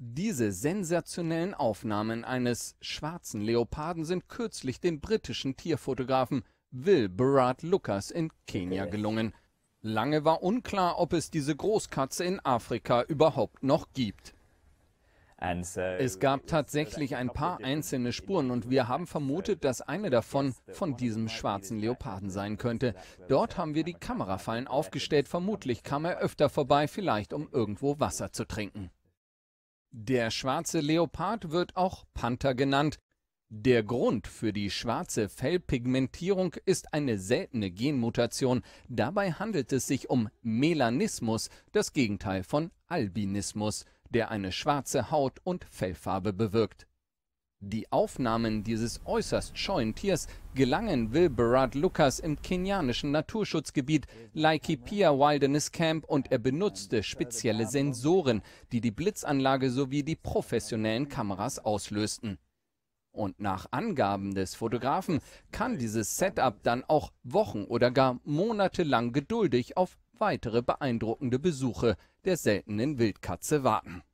Diese sensationellen Aufnahmen eines schwarzen Leoparden sind kürzlich dem britischen Tierfotografen Will Burrard Lucas in Kenia gelungen. Lange war unklar, ob es diese Großkatze in Afrika überhaupt noch gibt. Es gab tatsächlich ein paar einzelne Spuren und wir haben vermutet, dass eine davon von diesem schwarzen Leoparden sein könnte. Dort haben wir die Kamerafallen aufgestellt. Vermutlich kam er öfter vorbei, vielleicht um irgendwo Wasser zu trinken. Der schwarze Leopard wird auch Panther genannt. Der Grund für die schwarze Fellpigmentierung ist eine seltene Genmutation. Dabei handelt es sich um Melanismus, das Gegenteil von Albinismus, der eine schwarze Haut und Fellfarbe bewirkt. Die Aufnahmen dieses äußerst scheuen Tiers gelangen Wilberat Lucas im kenianischen Naturschutzgebiet Laikipia Wilderness Camp und er benutzte spezielle Sensoren, die die Blitzanlage sowie die professionellen Kameras auslösten. Und nach Angaben des Fotografen kann dieses Setup dann auch Wochen oder gar Monate lang geduldig auf weitere beeindruckende Besuche der seltenen Wildkatze warten.